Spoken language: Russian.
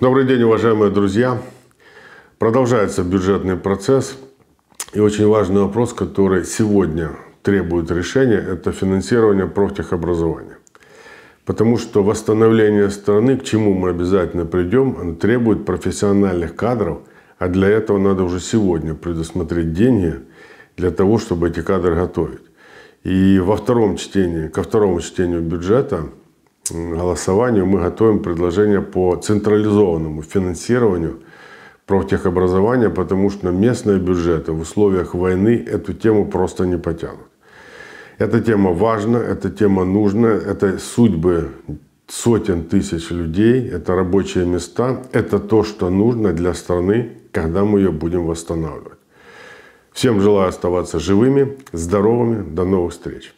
Добрый день, уважаемые друзья. Продолжается бюджетный процесс. И очень важный вопрос, который сегодня требует решения, это финансирование профтехобразования. Потому что восстановление страны, к чему мы обязательно придем, требует профессиональных кадров, а для этого надо уже сегодня предусмотреть деньги для того, чтобы эти кадры готовить. И во втором чтении, ко второму чтению бюджета – голосованию мы готовим предложение по централизованному финансированию профтехобразования, потому что местные бюджеты в условиях войны эту тему просто не потянут. Эта тема важна, эта тема нужна, это судьбы сотен тысяч людей, это рабочие места, это то, что нужно для страны, когда мы ее будем восстанавливать. Всем желаю оставаться живыми, здоровыми. До новых встреч.